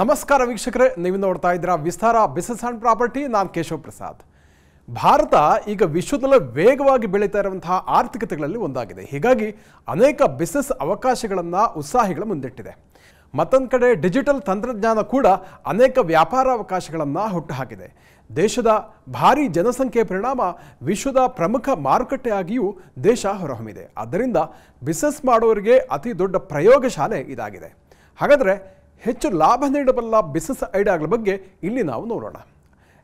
ನಮಸ್ಕಾರ ವೀಕ್ಷಕರೇ ನೀವು ನೋಡ್ತಾ ಇದ್ದೀರಾ ವಿಸ್ತಾರ ಬಿಸಿನೆಸ್ ಆ್ಯಂಡ್ ಪ್ರಾಪರ್ಟಿ ನಾನು ಕೇಶವ್ ಪ್ರಸಾದ್ ಭಾರತ ಈಗ ವಿಶ್ವದಲ್ಲೇ ವೇಗವಾಗಿ ಬೆಳೀತಾ ಇರುವಂತಹ ಆರ್ಥಿಕತೆಗಳಲ್ಲಿ ಒಂದಾಗಿದೆ ಹೀಗಾಗಿ ಅನೇಕ ಬಿಸ್ನೆಸ್ ಅವಕಾಶಗಳನ್ನು ಉತ್ಸಾಹಿಗಳ ಮುಂದಿಟ್ಟಿದೆ ಮತ್ತೊಂದು ಕಡೆ ಡಿಜಿಟಲ್ ತಂತ್ರಜ್ಞಾನ ಕೂಡ ಅನೇಕ ವ್ಯಾಪಾರ ಅವಕಾಶಗಳನ್ನು ಹುಟ್ಟುಹಾಕಿದೆ ದೇಶದ ಭಾರಿ ಜನಸಂಖ್ಯೆ ಪರಿಣಾಮ ವಿಶ್ವದ ಪ್ರಮುಖ ಮಾರುಕಟ್ಟೆಯಾಗಿಯೂ ದೇಶ ಹೊರಹೊಮ್ಮಿದೆ ಆದ್ದರಿಂದ ಬಿಸ್ನೆಸ್ ಮಾಡೋರಿಗೆ ಅತಿ ದೊಡ್ಡ ಪ್ರಯೋಗಶಾಲೆ ಇದಾಗಿದೆ ಹಾಗಾದರೆ ಹೆಚ್ಚು ಲಾಭ ನೀಡಬಲ್ಲ ಬಿಸ್ನೆಸ್ ಐಡಿಯಾಗಳ ಬಗ್ಗೆ ಇಲ್ಲಿ ನಾವು ನೋಡೋಣ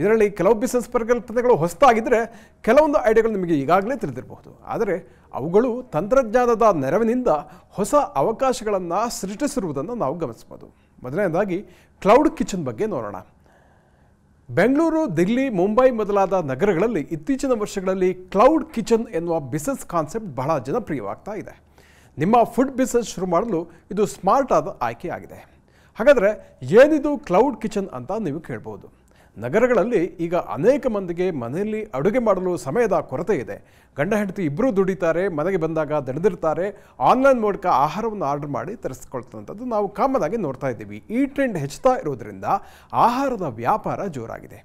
ಇದರಲ್ಲಿ ಕೆಲವು ಬಿಸ್ನೆಸ್ ಪರಿಕಲ್ಪನೆಗಳು ಹೊಸದಾಗಿದ್ದರೆ ಕೆಲವೊಂದು ಐಡಿಯಾಗಳು ನಿಮಗೆ ಈಗಾಗಲೇ ತಿಳಿದಿರಬಹುದು ಆದರೆ ಅವುಗಳು ತಂತ್ರಜ್ಞಾನದ ನೆರವಿನಿಂದ ಹೊಸ ಅವಕಾಶಗಳನ್ನು ಸೃಷ್ಟಿಸಿರುವುದನ್ನು ನಾವು ಗಮನಿಸ್ಬೋದು ಮೊದಲನೇದಾಗಿ ಕ್ಲೌಡ್ ಕಿಚನ್ ಬಗ್ಗೆ ನೋಡೋಣ ಬೆಂಗಳೂರು ದಿಲ್ಲಿ ಮುಂಬೈ ಮೊದಲಾದ ನಗರಗಳಲ್ಲಿ ಇತ್ತೀಚಿನ ವರ್ಷಗಳಲ್ಲಿ ಕ್ಲೌಡ್ ಕಿಚನ್ ಎನ್ನುವ ಬಿಸ್ನೆಸ್ ಕಾನ್ಸೆಪ್ಟ್ ಬಹಳ ಜನಪ್ರಿಯವಾಗ್ತಾ ಇದೆ ನಿಮ್ಮ ಫುಡ್ ಬಿಸ್ನೆಸ್ ಶುರು ಮಾಡಲು ಇದು ಸ್ಮಾರ್ಟ್ ಆದ ಆಯ್ಕೆಯಾಗಿದೆ ಹಾಗಾದರೆ ಏನಿದು ಕ್ಲೌಡ್ ಕಿಚನ್ ಅಂತ ನೀವು ಕೇಳ್ಬೋದು ನಗರಗಳಲ್ಲಿ ಈಗ ಅನೇಕ ಮಂದಿಗೆ ಮನೆಯಲ್ಲಿ ಅಡುಗೆ ಮಾಡಲು ಸಮಯದ ಕೊರತೆ ಇದೆ ಗಂಡ ಹೆಂಡತಿ ಇಬ್ಬರೂ ದುಡಿತಾರೆ ಮನೆಗೆ ಬಂದಾಗ ದಡದಿರ್ತಾರೆ ಆನ್ಲೈನ್ ಮೂಲಕ ಆಹಾರವನ್ನು ಆರ್ಡರ್ ಮಾಡಿ ತರಿಸ್ಕೊಳ್ತಂಥದ್ದು ನಾವು ಕಾಮನ್ ಆಗಿ ನೋಡ್ತಾ ಇದ್ದೀವಿ ಈ ಟ್ರೆಂಡ್ ಹೆಚ್ಚುತ್ತಾ ಇರೋದ್ರಿಂದ ಆಹಾರದ ವ್ಯಾಪಾರ ಜೋರಾಗಿದೆ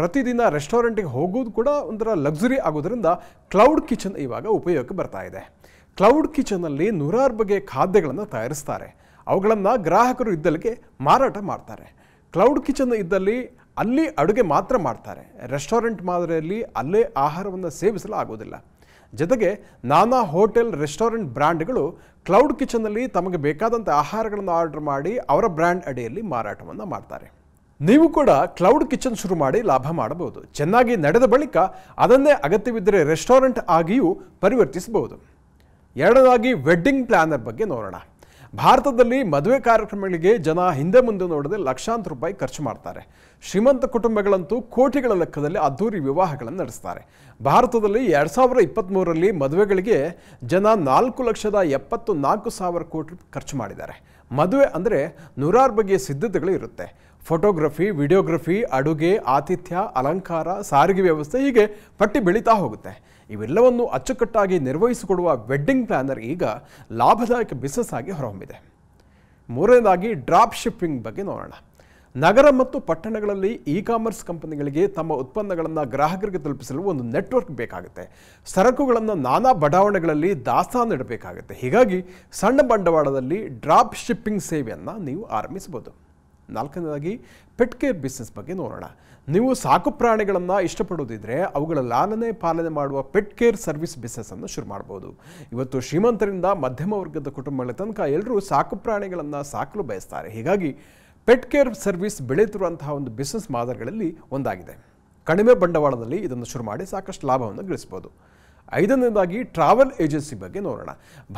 ಪ್ರತಿದಿನ ರೆಸ್ಟೋರೆಂಟಿಗೆ ಹೋಗೋದು ಕೂಡ ಒಂಥರ ಲಕ್ಸುರಿ ಆಗೋದ್ರಿಂದ ಕ್ಲೌಡ್ ಕಿಚನ್ ಇವಾಗ ಉಪಯೋಗಕ್ಕೆ ಬರ್ತಾ ಇದೆ ಕ್ಲೌಡ್ ಕಿಚನಲ್ಲಿ ನೂರಾರು ಬಗೆಯ ಖಾದ್ಯಗಳನ್ನು ತಯಾರಿಸ್ತಾರೆ ಅವುಗಳನ್ನು ಗ್ರಾಹಕರು ಇದ್ದಲ್ಲಿಗೆ ಮಾರಾಟ ಮಾಡ್ತಾರೆ ಕ್ಲೌಡ್ ಕಿಚನ್ ಇದ್ದಲ್ಲಿ ಅಲ್ಲಿ ಅಡುಗೆ ಮಾತ್ರ ಮಾಡ್ತಾರೆ ರೆಸ್ಟೋರೆಂಟ್ ಮಾದರಿಯಲ್ಲಿ ಅಲ್ಲೇ ಆಹಾರವನ್ನು ಸೇವಿಸಲು ಆಗೋದಿಲ್ಲ ಜೊತೆಗೆ ನಾನಾ ಹೋಟೆಲ್ ರೆಸ್ಟೋರೆಂಟ್ ಬ್ರ್ಯಾಂಡ್ಗಳು ಕ್ಲೌಡ್ ಕಿಚನಲ್ಲಿ ತಮಗೆ ಬೇಕಾದಂಥ ಆಹಾರಗಳನ್ನು ಆರ್ಡರ್ ಮಾಡಿ ಅವರ ಬ್ರ್ಯಾಂಡ್ ಅಡಿಯಲ್ಲಿ ಮಾರಾಟವನ್ನು ಮಾಡ್ತಾರೆ ನೀವು ಕೂಡ ಕ್ಲೌಡ್ ಕಿಚನ್ ಶುರು ಮಾಡಿ ಲಾಭ ಮಾಡಬಹುದು ಚೆನ್ನಾಗಿ ನಡೆದ ಬಳಿಕ ಅದನ್ನೇ ಅಗತ್ಯವಿದ್ದರೆ ರೆಸ್ಟೋರೆಂಟ್ ಆಗಿಯೂ ಪರಿವರ್ತಿಸಬಹುದು ಎರಡನಾಗಿ ವೆಡ್ಡಿಂಗ್ ಪ್ಲ್ಯಾನರ್ ಬಗ್ಗೆ ನೋಡೋಣ ಭಾರತದಲ್ಲಿ ಮದುವೆ ಕಾರ್ಯಕ್ರಮಗಳಿಗೆ ಜನ ಹಿಂದೆ ಮುಂದೆ ನೋಡದೆ ಲಕ್ಷಾಂತರ ರೂಪಾಯಿ ಖರ್ಚು ಮಾಡ್ತಾರೆ ಶ್ರೀಮಂತ ಕುಟುಂಬಗಳಂತೂ ಕೋಟಿಗಳ ಲೆಕ್ಕದಲ್ಲಿ ಅದ್ದೂರಿ ವಿವಾಹಗಳನ್ನು ನಡೆಸ್ತಾರೆ ಭಾರತದಲ್ಲಿ ಎರಡು ಸಾವಿರ ಇಪ್ಪತ್ತ್ಮೂರರಲ್ಲಿ ಮದುವೆಗಳಿಗೆ ಜನ ನಾಲ್ಕು ಲಕ್ಷದ ಎಪ್ಪತ್ತು ನಾಲ್ಕು ಸಾವಿರ ಕೋಟಿ ಖರ್ಚು ಮಾಡಿದ್ದಾರೆ ಮದುವೆ ಅಂದರೆ ನೂರಾರು ಬಗೆಯ ಸಿದ್ಧತೆಗಳು ಇರುತ್ತೆ ಫೋಟೋಗ್ರಫಿ ವಿಡಿಯೋಗ್ರಫಿ ಅಡುಗೆ ಆತಿಥ್ಯ ಅಲಂಕಾರ ಸಾರಿಗೆ ವ್ಯವಸ್ಥೆ ಹೀಗೆ ಪಟ್ಟಿ ಬೆಳೀತಾ ಹೋಗುತ್ತೆ ಇವೆಲ್ಲವನ್ನು ಅಚ್ಚುಕಟ್ಟಾಗಿ ನಿರ್ವಹಿಸಿಕೊಡುವ ವೆಡ್ಡಿಂಗ್ ಪ್ಲಾನರ್ ಈಗ ಲಾಭದಾಯಕ ಬಿಸ್ನೆಸ್ ಆಗಿ ಹೊರಹೊಮ್ಮಿದೆ ಮೂರನೇದಾಗಿ ಡ್ರಾಪ್ ಶಿಪ್ಪಿಂಗ್ ಬಗ್ಗೆ ನೋಡೋಣ ನಗರ ಮತ್ತು ಪಟ್ಟಣಗಳಲ್ಲಿ ಇ ಕಾಮರ್ಸ್ ಕಂಪನಿಗಳಿಗೆ ತಮ್ಮ ಉತ್ಪನ್ನಗಳನ್ನು ಗ್ರಾಹಕರಿಗೆ ತಲುಪಿಸಲು ಒಂದು ನೆಟ್ವರ್ಕ್ ಬೇಕಾಗುತ್ತೆ ಸರಕುಗಳನ್ನು ನಾನಾ ಬಡಾವಣೆಗಳಲ್ಲಿ ದಾಸ್ತಾನು ಇಡಬೇಕಾಗುತ್ತೆ ಹೀಗಾಗಿ ಸಣ್ಣ ಬಂಡವಾಳದಲ್ಲಿ ಡ್ರಾಪ್ ಶಿಪ್ಪಿಂಗ್ ಸೇವೆಯನ್ನು ನೀವು ಆರಂಭಿಸಬಹುದು ನಾಲ್ಕನೇದಾಗಿ ಪೆಟ್ ಕೇರ್ ಬಿಸ್ನೆಸ್ ಬಗ್ಗೆ ನೋಡೋಣ ನೀವು ಸಾಕು ಪ್ರಾಣಿಗಳನ್ನು ಇಷ್ಟಪಡೋದಿದ್ರೆ ಅವುಗಳ ಲಾಲನೆ ಪಾಲನೆ ಮಾಡುವ ಪೆಟ್ ಕೇರ್ ಸರ್ವಿಸ್ ಬಿಸ್ನೆಸ್ಸನ್ನು ಶುರು ಮಾಡ್ಬೋದು ಇವತ್ತು ಶ್ರೀಮಂತರಿಂದ ಮಧ್ಯಮ ವರ್ಗದ ಕುಟುಂಬಗಳ ತನಕ ಎಲ್ಲರೂ ಸಾಕು ಪ್ರಾಣಿಗಳನ್ನು ಸಾಕಲು ಬಯಸ್ತಾರೆ ಹೀಗಾಗಿ ಪೆಟ್ ಕೇರ್ ಸರ್ವಿಸ್ ಬೆಳೆಯುತ್ತಿರುವಂತಹ ಒಂದು ಬಿಸ್ನೆಸ್ ಮಾದರಿಗಳಲ್ಲಿ ಒಂದಾಗಿದೆ ಕಡಿಮೆ ಬಂಡವಾಳದಲ್ಲಿ ಇದನ್ನು ಶುರು ಮಾಡಿ ಸಾಕಷ್ಟು ಲಾಭವನ್ನು ಗಳಿಸ್ಬೋದು ಐದನೇದಾಗಿ ಟ್ರಾವೆಲ್ ಏಜೆನ್ಸಿ ಬಗ್ಗೆ ನೋಡೋಣ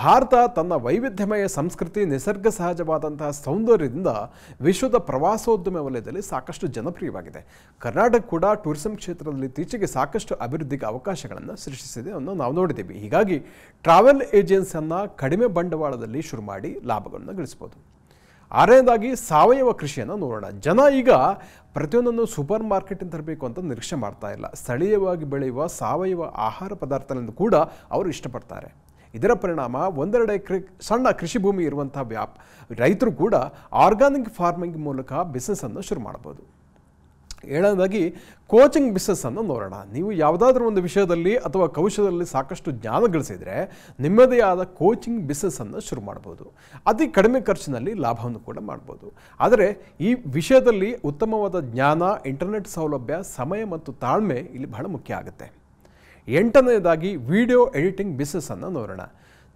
ಭಾರತ ತನ್ನ ವೈವಿಧ್ಯಮಯ ಸಂಸ್ಕೃತಿ ನಿಸರ್ಗ ಸಹಜವಾದಂತಹ ಸೌಂದರ್ಯದಿಂದ ವಿಶ್ವದ ಪ್ರವಾಸೋದ್ಯಮ ವಲಯದಲ್ಲಿ ಸಾಕಷ್ಟು ಜನಪ್ರಿಯವಾಗಿದೆ ಕರ್ನಾಟಕ ಕೂಡ ಟೂರಿಸಂ ಕ್ಷೇತ್ರದಲ್ಲಿ ಇತ್ತೀಚೆಗೆ ಸಾಕಷ್ಟು ಅಭಿವೃದ್ಧಿಗೆ ಅವಕಾಶಗಳನ್ನು ಸೃಷ್ಟಿಸಿದೆ ಅನ್ನು ನಾವು ನೋಡಿದ್ದೀವಿ ಹೀಗಾಗಿ ಟ್ರಾವೆಲ್ ಏಜೆನ್ಸಿಯನ್ನು ಕಡಿಮೆ ಬಂಡವಾಳದಲ್ಲಿ ಶುರು ಮಾಡಿ ಲಾಭಗಳನ್ನು ಗಳಿಸ್ಬೋದು ಆರನೇದಾಗಿ ಸಾವಯವ ಕೃಷಿಯನ್ನು ನೋಡೋಣ ಜನ ಈಗ ಪ್ರತಿಯೊಂದನ್ನು ಸೂಪರ್ ಮಾರ್ಕೆಟಿಂದ ತರಬೇಕು ಅಂತ ನಿರೀಕ್ಷೆ ಮಾಡ್ತಾ ಇಲ್ಲ ಸ್ಥಳೀಯವಾಗಿ ಬೆಳೆಯುವ ಸಾವಯವ ಆಹಾರ ಪದಾರ್ಥಗಳನ್ನು ಕೂಡ ಅವರು ಇಷ್ಟಪಡ್ತಾರೆ ಇದರ ಪರಿಣಾಮ ಒಂದೆರಡು ಎಕರೆ ಸಣ್ಣ ಕೃಷಿ ಭೂಮಿ ಇರುವಂಥ ವ್ಯಾಪ್ ರೈತರು ಕೂಡ ಆರ್ಗಾನಿಕ್ ಫಾರ್ಮಿಂಗ್ ಮೂಲಕ ಅನ್ನು ಶುರು ಮಾಡ್ಬೋದು ಏಳನೇದಾಗಿ ಕೋಚಿಂಗ್ ಬಿಸ್ನೆಸ್ಸನ್ನು ನೋಡೋಣ ನೀವು ಯಾವುದಾದ್ರೂ ಒಂದು ವಿಷಯದಲ್ಲಿ ಅಥವಾ ಕೌಶಲದಲ್ಲಿ ಸಾಕಷ್ಟು ಜ್ಞಾನ ಗಳಿಸಿದರೆ ನಿಮ್ಮದೇ ಆದ ಕೋಚಿಂಗ್ ಬಿಸ್ನೆಸ್ಸನ್ನು ಶುರು ಮಾಡ್ಬೋದು ಅತಿ ಕಡಿಮೆ ಖರ್ಚಿನಲ್ಲಿ ಲಾಭವನ್ನು ಕೂಡ ಮಾಡ್ಬೋದು ಆದರೆ ಈ ವಿಷಯದಲ್ಲಿ ಉತ್ತಮವಾದ ಜ್ಞಾನ ಇಂಟರ್ನೆಟ್ ಸೌಲಭ್ಯ ಸಮಯ ಮತ್ತು ತಾಳ್ಮೆ ಇಲ್ಲಿ ಬಹಳ ಮುಖ್ಯ ಆಗುತ್ತೆ ಎಂಟನೆಯದಾಗಿ ವಿಡಿಯೋ ಎಡಿಟಿಂಗ್ ಬಿಸ್ನೆಸ್ಸನ್ನು ನೋಡೋಣ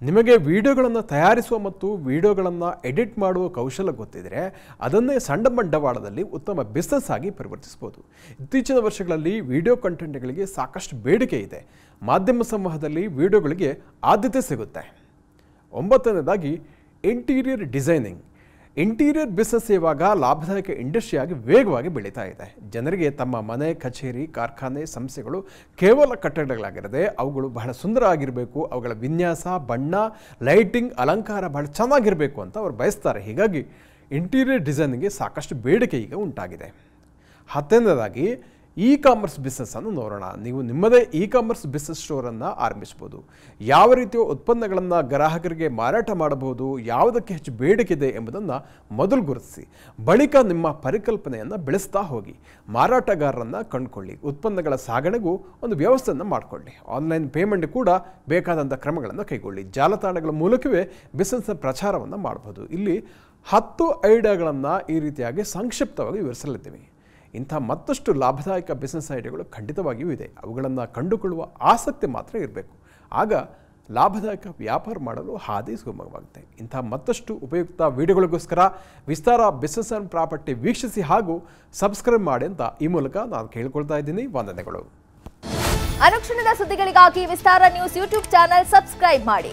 ನಿಮಗೆ ವಿಡಿಯೋಗಳನ್ನು ತಯಾರಿಸುವ ಮತ್ತು ವಿಡಿಯೋಗಳನ್ನು ಎಡಿಟ್ ಮಾಡುವ ಕೌಶಲ ಗೊತ್ತಿದ್ದರೆ ಅದನ್ನೇ ಸಣ್ಣ ಬಂಡವಾಳದಲ್ಲಿ ಉತ್ತಮ ಬಿಸ್ನೆಸ್ ಆಗಿ ಪರಿವರ್ತಿಸ್ಬೋದು ಇತ್ತೀಚಿನ ವರ್ಷಗಳಲ್ಲಿ ವಿಡಿಯೋ ಕಂಟೆಂಟ್ಗಳಿಗೆ ಸಾಕಷ್ಟು ಬೇಡಿಕೆ ಇದೆ ಮಾಧ್ಯಮ ಸಮೂಹದಲ್ಲಿ ವಿಡಿಯೋಗಳಿಗೆ ಆದ್ಯತೆ ಸಿಗುತ್ತೆ ಒಂಬತ್ತನೇದಾಗಿ ಇಂಟೀರಿಯರ್ ಡಿಸೈನಿಂಗ್ ಇಂಟೀರಿಯರ್ ಬಿಸ್ನೆಸ್ ಇವಾಗ ಲಾಭದಾಯಕ ಇಂಡಸ್ಟ್ರಿಯಾಗಿ ವೇಗವಾಗಿ ಬೆಳೀತಾ ಇದೆ ಜನರಿಗೆ ತಮ್ಮ ಮನೆ ಕಚೇರಿ ಕಾರ್ಖಾನೆ ಸಂಸ್ಥೆಗಳು ಕೇವಲ ಕಟ್ಟಡಗಳಾಗಿರದೆ ಅವುಗಳು ಬಹಳ ಸುಂದರ ಆಗಿರಬೇಕು ಅವುಗಳ ವಿನ್ಯಾಸ ಬಣ್ಣ ಲೈಟಿಂಗ್ ಅಲಂಕಾರ ಬಹಳ ಚೆನ್ನಾಗಿರಬೇಕು ಅಂತ ಅವರು ಬಯಸ್ತಾರೆ ಹೀಗಾಗಿ ಇಂಟೀರಿಯರ್ ಡಿಸೈನಿಂಗ್ಗೆ ಸಾಕಷ್ಟು ಬೇಡಿಕೆ ಈಗ ಉಂಟಾಗಿದೆ ಹತ್ತನೇದಾಗಿ ಇ ಕಾಮರ್ಸ್ ಅನ್ನು ನೋಡೋಣ ನೀವು ನಿಮ್ಮದೇ ಇ ಕಾಮರ್ಸ್ ಬಿಸ್ನೆಸ್ ಸ್ಟೋರನ್ನು ಆರಂಭಿಸ್ಬೋದು ಯಾವ ರೀತಿಯ ಉತ್ಪನ್ನಗಳನ್ನು ಗ್ರಾಹಕರಿಗೆ ಮಾರಾಟ ಮಾಡಬಹುದು ಯಾವುದಕ್ಕೆ ಹೆಚ್ಚು ಬೇಡಿಕೆ ಇದೆ ಎಂಬುದನ್ನು ಮೊದಲು ಗುರುತಿಸಿ ಬಳಿಕ ನಿಮ್ಮ ಪರಿಕಲ್ಪನೆಯನ್ನು ಬೆಳೆಸ್ತಾ ಹೋಗಿ ಮಾರಾಟಗಾರರನ್ನು ಕಂಡುಕೊಳ್ಳಿ ಉತ್ಪನ್ನಗಳ ಸಾಗಣೆಗೂ ಒಂದು ವ್ಯವಸ್ಥೆಯನ್ನು ಮಾಡಿಕೊಳ್ಳಿ ಆನ್ಲೈನ್ ಪೇಮೆಂಟ್ ಕೂಡ ಬೇಕಾದಂಥ ಕ್ರಮಗಳನ್ನು ಕೈಗೊಳ್ಳಿ ಜಾಲತಾಣಗಳ ಮೂಲಕವೇ ಬಿಸ್ನೆಸ್ನ ಪ್ರಚಾರವನ್ನು ಮಾಡಬಹುದು ಇಲ್ಲಿ ಹತ್ತು ಐಡಿಯಾಗಳನ್ನು ಈ ರೀತಿಯಾಗಿ ಸಂಕ್ಷಿಪ್ತವಾಗಿ ವಿವರಿಸಲಿದ್ದೀವಿ ಇಂಥ ಮತ್ತಷ್ಟು ಲಾಭದಾಯಕ ಬಿಸ್ನೆಸ್ ಐಡಿಯಾಗಳು ಖಂಡಿತವಾಗಿಯೂ ಇದೆ ಅವುಗಳನ್ನು ಕಂಡುಕೊಳ್ಳುವ ಆಸಕ್ತಿ ಮಾತ್ರ ಇರಬೇಕು ಆಗ ಲಾಭದಾಯಕ ವ್ಯಾಪಾರ ಮಾಡಲು ಹಾದಿ ಸುಗಮವಾಗುತ್ತೆ ಇಂಥ ಮತ್ತಷ್ಟು ಉಪಯುಕ್ತ ವಿಡಿಯೋಗಳಿಗೋಸ್ಕರ ವಿಸ್ತಾರ ಬಿಸ್ನೆಸ್ ಆ್ಯಂಡ್ ಪ್ರಾಪರ್ಟಿ ವೀಕ್ಷಿಸಿ ಹಾಗೂ ಸಬ್ಸ್ಕ್ರೈಬ್ ಮಾಡಿ ಅಂತ ಈ ಮೂಲಕ ನಾನು ಕೇಳ್ಕೊಳ್ತಾ ಇದ್ದೀನಿ ವಂದನೆಗಳು ಅನುಕ್ಷಣದ ಸುದ್ದಿಗಳಿಗಾಗಿ Vistara news YouTube channel subscribe ಮಾಡಿ